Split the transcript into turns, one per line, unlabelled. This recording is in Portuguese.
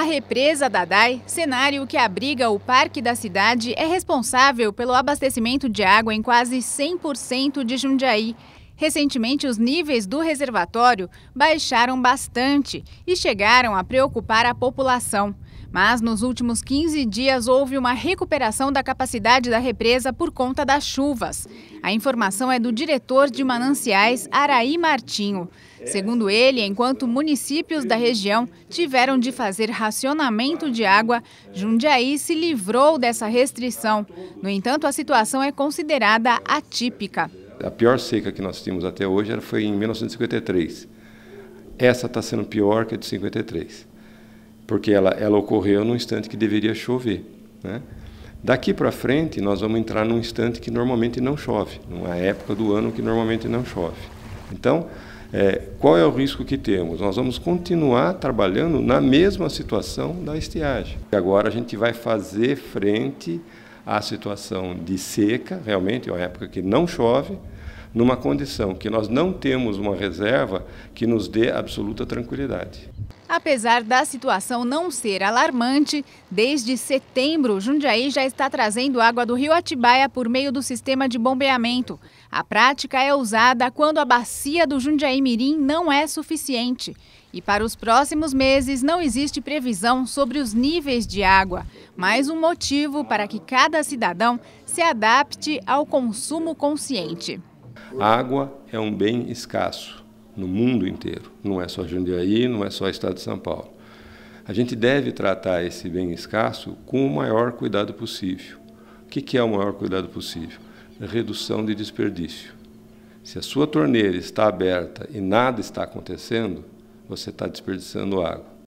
A represa Dadai, cenário que abriga o parque da cidade, é responsável pelo abastecimento de água em quase 100% de Jundiaí. Recentemente, os níveis do reservatório baixaram bastante e chegaram a preocupar a população. Mas nos últimos 15 dias houve uma recuperação da capacidade da represa por conta das chuvas. A informação é do diretor de mananciais, Araí Martinho. Segundo ele, enquanto municípios da região tiveram de fazer racionamento de água, Jundiaí se livrou dessa restrição. No entanto, a situação é considerada atípica.
A pior seca que nós tínhamos até hoje foi em 1953. Essa está sendo pior que a de 53 porque ela, ela ocorreu num instante que deveria chover. Né? Daqui para frente, nós vamos entrar num instante que normalmente não chove, numa época do ano que normalmente não chove. Então, é, qual é o risco que temos? Nós vamos continuar trabalhando na mesma situação da estiagem. Agora a gente vai fazer frente à situação de seca, realmente, é uma época que não chove, numa condição que nós não temos uma reserva que nos dê absoluta tranquilidade.
Apesar da situação não ser alarmante, desde setembro, Jundiaí já está trazendo água do rio Atibaia por meio do sistema de bombeamento. A prática é usada quando a bacia do Jundiaí Mirim não é suficiente. E para os próximos meses não existe previsão sobre os níveis de água. Mais um motivo para que cada cidadão se adapte ao consumo consciente.
A água é um bem escasso no mundo inteiro. Não é só Jundiaí, não é só o estado de São Paulo. A gente deve tratar esse bem escasso com o maior cuidado possível. O que é o maior cuidado possível? Redução de desperdício. Se a sua torneira está aberta e nada está acontecendo, você está desperdiçando água.